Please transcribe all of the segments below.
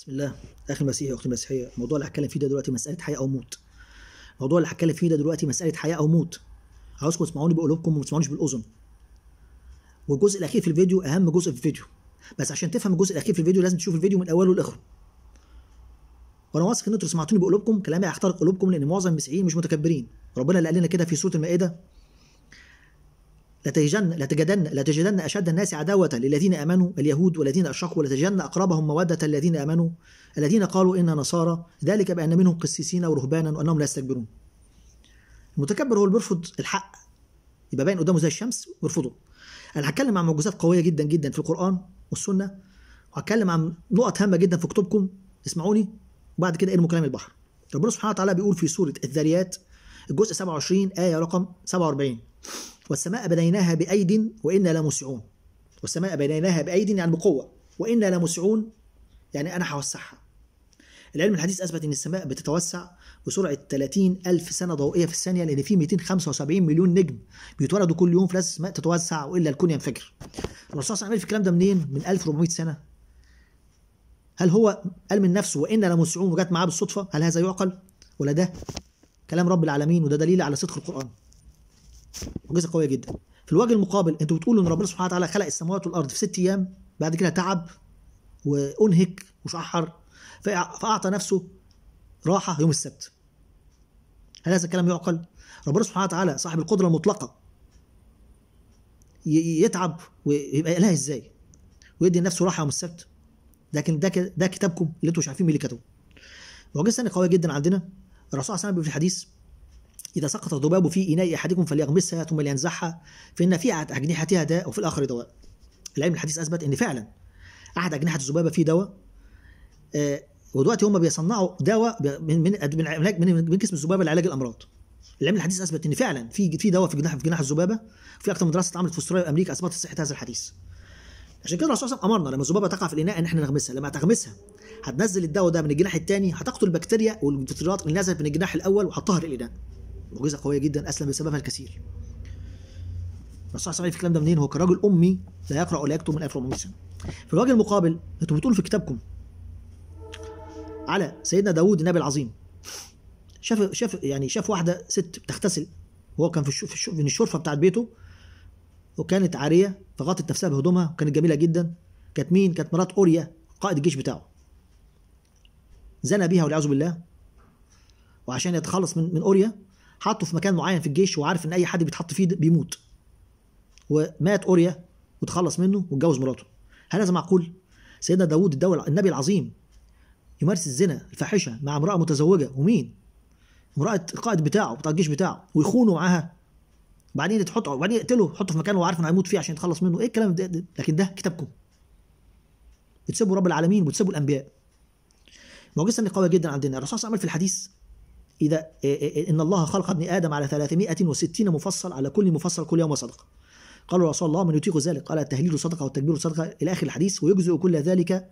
بسم الله اخي المسيحي واختي المسيحيه الموضوع اللي هتكلم فيه ده دلوقتي مساله حياه او موت الموضوع اللي هتكلم فيه ده دلوقتي مساله حياه او موت عاوزكم تسمعوني بقلوبكم وما تسمعونيش بالاذن والجزء الاخير في الفيديو اهم جزء في الفيديو بس عشان تفهم الجزء الاخير في الفيديو لازم تشوف الفيديو من اوله لاخره وانا واثق ان انتوا سمعتوني بقلوبكم كلامي هيخترق قلوبكم لان معظم المسيحيين مش متكبرين ربنا اللي قال لنا كده في سوره المائده لتجدن لتجدن لتجدن اشد الناس عداوه للذين امنوا اليهود والذين اشركوا ولتجدن اقربهم موده الذين امنوا الذين قالوا انا نصارى ذلك بان منهم قسيسين ورهبانا وانهم لا يستكبرون. المتكبر هو اللي بيرفض الحق يبقى باين قدامه زي الشمس ويرفضه. انا هتكلم عن معجزات قويه جدا جدا في القران والسنه وهتكلم عن نقط هامه جدا في كتبكم اسمعوني وبعد كده ارموا كلام البحر. ربنا سبحانه وتعالى بيقول في سوره الذاريات الجزء 27 ايه رقم 47 والسماء بنيناها بأيد وإنا لمسعون والسماء بنيناها بأيد يعني بقوة وإنا لمسعون يعني أنا هوسعها العلم الحديث أثبت أن السماء بتتوسع بسرعة 30 ألف سنة ضوئية في الثانية لأن في 275 مليون نجم بيتولدوا كل يوم في السماء تتوسع وإلا الكون ينفجر الرسول صلى الله عليه وسلم عمل في الكلام ده منين؟ من 1400 سنة هل هو قال من نفسه وإنا لمسعون وجت معاه بالصدفة؟ هل هذا يعقل؟ ولا ده كلام رب العالمين وده دليل على صدق القرآن معجزه قويه جدا في الوجه المقابل انتوا بتقولوا ان ربنا سبحانه وتعالى خلق السماوات والارض في ست ايام بعد كده تعب وانهك وشحر فاعطى نفسه راحه يوم السبت هل هذا الكلام يعقل ربنا سبحانه وتعالى صاحب القدره المطلقه يتعب ويبقى اله ازاي ويدي لنفسه راحه يوم السبت لكن ده ده كتابكم اللي انتوا مش عارفين مين اللي كتبه معجزه ثانيه قويه جدا عندنا الرسول صلى الله عليه وسلم في الحديث إذا سقط الذباب في إناء أحدكم فليغمسها ثم لينزعها فإن في أجنحتها داء وفي الآخر دواء العلم الحديث أثبت إن فعلا أحد أجنحة الذبابة فيه دواء آه، ودلوقتي هم بيصنعوا دواء من من من من جسم الذبابه لعلاج الامراض. العلم الحديث اثبت ان فعلا في في دواء في جناح في جناح الذبابه في اكثر من دراسه اتعملت في استراليا وامريكا اثبتت صحه هذا الحديث. عشان كده الرسول صلى الله عليه وسلم امرنا لما الذبابه تقع في الاناء ان احنا نغمسها، لما هتغمسها هتنزل الدواء ده من الجناح الثاني هتقتل البكتيريا والفطريات اللي نزلت من الجناح الاول وهتطهر الاناء. معجزه قويه جدا اسلم بسببها الكثير الرسول صلى الله عليه وسلم الكلام ده منين هو كراجل امي لا يقرا ولا يكتب من 1400 سنه في الوجه المقابل انتوا بتقولوا في كتابكم على سيدنا داوود النبي العظيم شاف شاف يعني شاف واحده ست بتغتسل وهو كان في, في, الشرفه بتاعت بيته وكانت عاريه فغطت نفسها بهدومها وكانت جميله جدا كانت مين؟ كانت مرات اوريا قائد الجيش بتاعه زنى بيها والعياذ بالله وعشان يتخلص من من اوريا حاطه في مكان معين في الجيش وعارف ان اي حد بيتحط فيه بيموت ومات اوريا وتخلص منه واتجوز مراته هل هذا معقول سيدنا داوود الدول النبي العظيم يمارس الزنا الفاحشه مع امراه متزوجه ومين امراه القائد بتاعه بتاع الجيش بتاعه ويخونه معاها بعدين تحطه وبعدين يقتله يحطه في مكان هو عارف انه هيموت فيه عشان يتخلص منه ايه الكلام ده, ده لكن ده كتابكم بتسيبوا رب العالمين وبتسيبوا الانبياء معجزه قويه جدا عندنا الرسول صلى الله عليه وسلم في الحديث إذا إيه، إيه، إيه، إن الله خلق ابن آدم على 360 مفصل على كل مفصل كل يوم صدقة قالوا يا رسول الله من يطيق ذلك قال التهليل صدقة والتكبير صدقة إلى آخر الحديث ويجزئ كل ذلك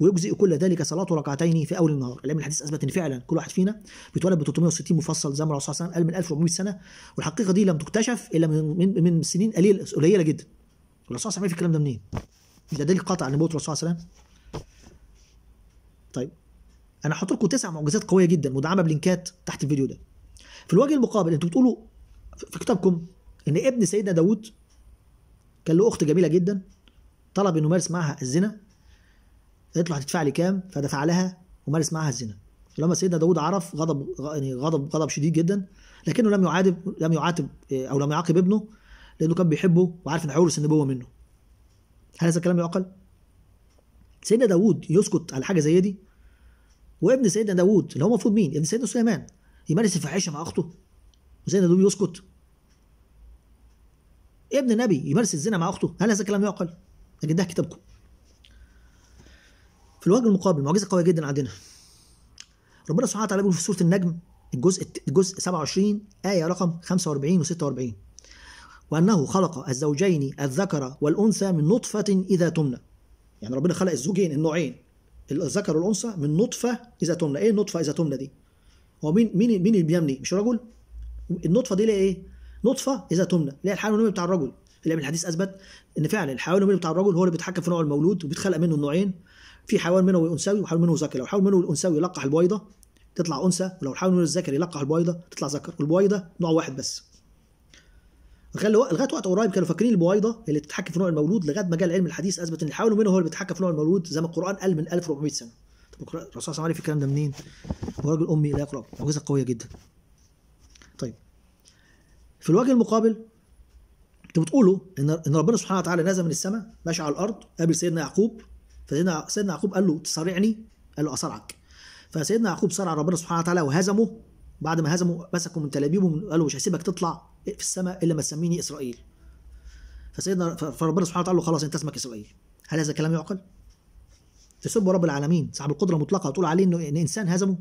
ويجزئ كل ذلك صلاة ركعتين في أول النهار العلم الحديث أثبت أن فعلا كل واحد فينا بيتولد ب 360 مفصل زي ما الرسول صلى الله عليه وسلم قال من 1400 سنة والحقيقة دي لم تكتشف إلا من من سنين قليلة قليلة جدا الرسول صلى الله عليه وسلم الكلام ده منين؟ ده دليل قطع نبوة الرسول صلى الله عليه وسلم طيب انا حاطط لكم تسع معجزات قويه جدا مدعمه بلينكات تحت الفيديو ده في الوجه المقابل انتوا بتقولوا في كتابكم ان ابن سيدنا داوود كان له اخت جميله جدا طلب انه يمارس معها الزنا قالت له هتدفع لي كام فدفع لها ومارس معها الزنا لما سيدنا داوود عرف غضب يعني غضب غضب شديد جدا لكنه لم يعاتب لم يعاتب آه، او لم يعاقب ابنه لانه كان بيحبه وعارف ان هيورث النبوه منه هل هذا الكلام يعقل؟ سيدنا داوود يسكت على حاجه زي دي وابن سيدنا داوود اللي هو المفروض مين؟ ابن سيدنا سليمان يمارس الفاحشه مع اخته وسيدنا داوود يسكت ابن نبي يمارس الزنا مع اخته هل هذا الكلام يعقل؟ لكن ده كتابكم في الوجه المقابل معجزه قويه جدا عندنا ربنا سبحانه وتعالى بيقول في سوره النجم الجزء الجزء 27 ايه رقم 45 و46 وانه خلق الزوجين الذكر والانثى من نطفه اذا تمنى يعني ربنا خلق الزوجين النوعين الذكر والانثى من نطفه اذا تمنى ايه النطفه اذا تمنى دي هو مين مين مين اللي بيمني مش رجل النطفه دي ليه ايه نطفه اذا تمنى اللي هي الحيوان النووي بتاع الرجل اللي من الحديث اثبت ان فعلا الحيوان النووي بتاع الرجل هو اللي بيتحكم في نوع المولود وبيتخلق منه النوعين في حيوان منه انثوي وحيوان منه ذكر لو حيوان منه الانثوي يلقح البويضه تطلع انثى ولو حيوان منه الذكر يلقح البويضه تطلع ذكر والبويضه نوع واحد بس لغايه وقت قريب كانوا فاكرين البويضه اللي بتتحكم في نوع المولود لغايه ما جاء العلم الحديث اثبت ان الحيوان منه هو اللي بيتحكم في نوع المولود زي ما القران قال من 1400 سنه طب الرسول صلى الله عليه وسلم عارف الكلام ده منين؟ هو راجل امي لا يقرا معجزه قويه جدا طيب في الوجه المقابل انتوا بتقولوا ان ان ربنا سبحانه وتعالى نزل من السماء ماشي على الارض قابل سيدنا يعقوب فسيدنا سيدنا يعقوب قال له تصارعني قال له اصارعك فسيدنا يعقوب صارع ربنا سبحانه وتعالى وهزمه بعد ما هزمه مسكه من تلابيبه قال له مش هسيبك تطلع ايه في السماء الا ما تسميني اسرائيل فسيدنا فربنا سبحانه وتعالى خلاص انت اسمك اسرائيل هل هذا كلام يعقل تسب رب العالمين صاحب القدره المطلقه وتقول عليه انه ان انسان هزمه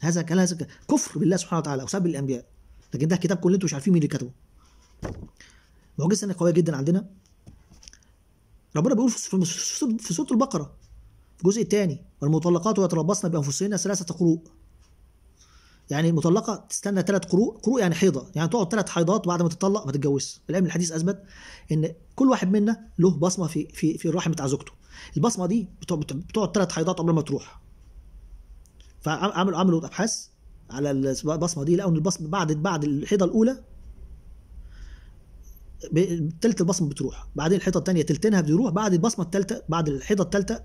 هذا كلام كفر بالله سبحانه وتعالى وسب الانبياء لكن ده كتاب انتوا مش عارفين مين اللي كتبه معجزه قويه جدا عندنا ربنا بيقول في سوره البقره الجزء الثاني والمطلقات يتربصن بانفسهن ثلاثه قروء يعني المطلقه تستنى ثلاث قروء قروء يعني حيضه يعني تقعد ثلاث حيضات بعد ما تطلق ما تتجوزش العلم الحديث اثبت ان كل واحد منا له بصمه في في في الرحم بتاع زوجته البصمه دي بتقعد ثلاث حيضات قبل ما تروح فعملوا عملوا ابحاث على البصمه دي لقوا ان البصمه بعد بعد الحيضه الاولى تلت البصمه بتروح بعدين الحيضة الثانيه تلتينها بيروح بعد البصمه الثالثه بعد الحيضة الثالثه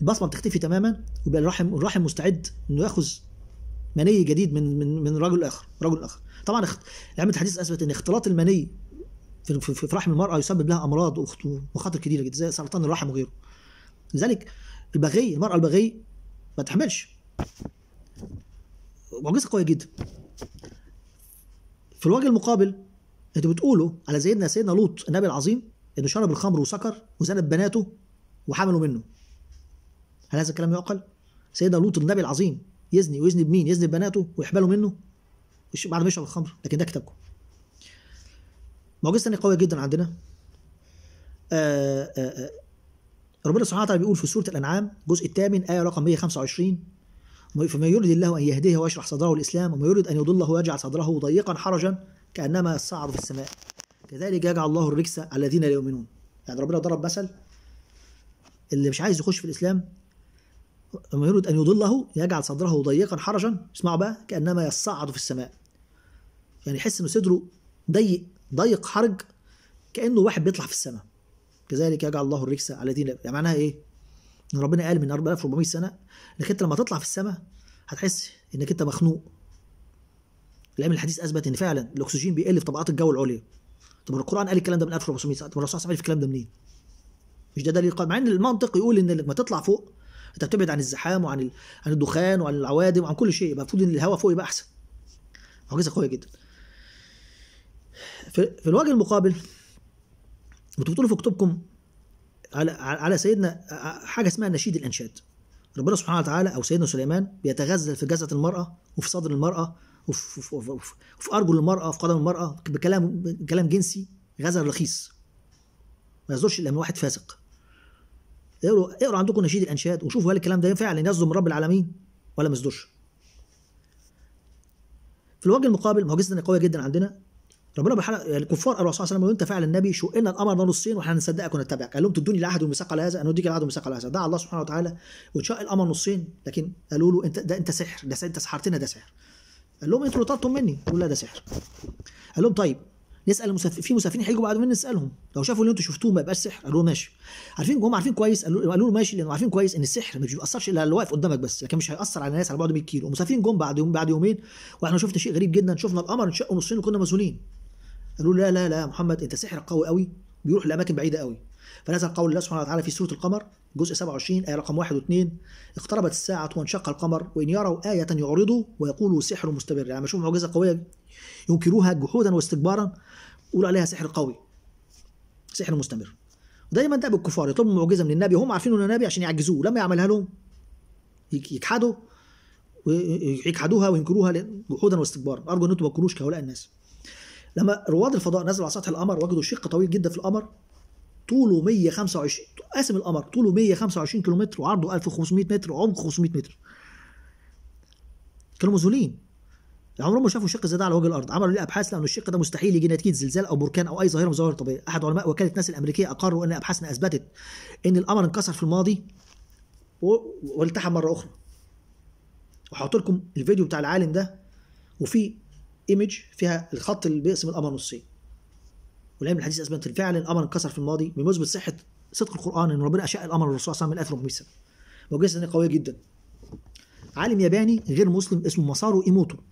البصمه بتختفي تماما ويبقى الرحم الرحم مستعد انه ياخذ مني جديد من من من رجل اخر رجل اخر طبعا علم الحديث اثبت ان اختلاط المني في, في, رحم المراه يسبب لها امراض ومخاطر كبيره جدا زي سرطان الرحم وغيره لذلك البغي المراه البغي ما تحملش معجزه قويه جدا في الوجه المقابل انتوا بتقولوا على سيدنا سيدنا لوط النبي العظيم انه شرب الخمر وسكر وزنب بناته وحملوا منه هل هذا الكلام يعقل؟ سيدنا لوط النبي العظيم يزني ويزني بمين يزني ببناته ويحبلوا منه بعد ما يشرب الخمر لكن ده كتابكم معجزه ثانيه قويه جدا عندنا آآ آه، آآ آه، آه. ربنا سبحانه وتعالى بيقول في سوره الانعام الجزء الثامن ايه رقم 125 فما يريد الله ان يهديه ويشرح صدره الاسلام وما يريد ان يضله ويجعل صدره ضيقا حرجا كانما يصعد في السماء كذلك يجعل الله الرجس على الذين لا يؤمنون يعني ربنا ضرب مثل اللي مش عايز يخش في الاسلام يريد أن يضله يجعل صدره ضيقا حرجا اسمعوا بقى كأنما يصعد في السماء يعني يحس إن صدره ضيق ضيق حرج كأنه واحد بيطلع في السماء كذلك يجعل الله الرجس على الذين يعني معناها إيه؟ إن ربنا قال من 4400 سنة إنك أنت لما تطلع في السماء هتحس إنك أنت مخنوق العلم الحديث أثبت إن فعلا الأكسجين بيقل في طبقات الجو العليا طب القرآن قال الكلام ده من 1400 سنة طب الرسول صلى الله عليه وسلم قال الكلام ده منين؟ مش ده دليل مع ان المنطق يقول ان لما تطلع فوق انت بتبعد عن الزحام وعن ال... عن الدخان وعن العوادم وعن كل شيء يبقى المفروض ان الهواء فوق يبقى احسن معجزه قويه جدا في, في الوجه المقابل انتوا بتقولوا في كتبكم على على سيدنا حاجه اسمها نشيد الانشاد ربنا سبحانه وتعالى او سيدنا سليمان بيتغزل في جسد المراه وفي صدر المراه وفي, وفي ارجل المراه وفي قدم المراه بكلام كلام جنسي غزل رخيص ما يصدرش الا من واحد فاسق اقروا اقروا عندكم نشيد الانشاد وشوفوا هل الكلام ده فعلا من رب العالمين ولا ما يصدرش في الوجه المقابل معجزه قويه جدا عندنا ربنا يعني الكفار قالوا الرسول صلى الله عليه وسلم انت فعلا النبي شو ان الامر نصين واحنا هنصدقك ونتبعك قال لهم تدوني العهد والميثاق على هذا انا اديك العهد والميثاق على هذا دعا الله سبحانه وتعالى وانشق الامر نصين لكن قالوا له انت ده انت سحر ده انت سحرتنا ده سحر قال لهم انتوا طلبتم مني قالوا لا ده سحر قال لهم طيب نسال مسافر في مسافرين هيجوا بعد مني نسالهم لو شافوا اللي انتم شفتوه ما يبقاش سحر قالوا ماشي عارفين هم عارفين كويس قالوا قالوا ماشي لانه عارفين كويس ان السحر ما بيأثرش الا اللي واقف قدامك بس لكن مش هيأثر على الناس على بعد 100 كيلو المسافرين جم بعد يوم بعد يومين واحنا شفنا شيء غريب جدا شفنا القمر انشقوا نصين وكنا مذهولين قالوا لا لا لا محمد انت سحر قوي قوي بيروح لاماكن بعيده قوي فنزل قول الله سبحانه وتعالى في سوره القمر جزء 27 آية رقم 1 و2 اقتربت الساعة وانشق القمر وإن يروا آية يعرضوا ويقولوا سحر مستمر يعني بشوف معجزة قوية ينكروها جحودا واستكبارا يقولوا عليها سحر قوي سحر مستمر دايما ده بالكفار يطلبوا معجزة من النبي هم عارفين إنه نبي عشان يعجزوه لما يعملها لهم يجحدوا يجحدوها وينكروها جحودا واستكبارا أرجو إن أنتم ما تكونوش كهؤلاء الناس لما رواد الفضاء نزلوا على سطح القمر وجدوا شق طويل جدا في القمر طوله 125 قاسم القمر طوله 125 كم وعرضه 1500 متر وعمقه 500 متر كانوا مذهولين عمرهم يعني ما شافوا شق زي ده على وجه الارض عملوا ليه ابحاث لانه الشق ده مستحيل يجي نتيجه زلزال او بركان او اي ظاهره مظاهر طبيعيه احد علماء وكاله ناس الامريكيه اقروا ان ابحاثنا اثبتت ان القمر انكسر في الماضي والتحم مره اخرى وحاطط لكم الفيديو بتاع العالم ده وفي ايمج فيها الخط اللي بيقسم القمر نصين والعلم الحديث اثبت فعلا القمر انكسر في الماضي بمثبت صحه صدق القران ان ربنا اشاء القمر للرسول صلى الله عليه وسلم من سنه. معجزه قويه جدا. عالم ياباني غير مسلم اسمه ماسارو ايموتو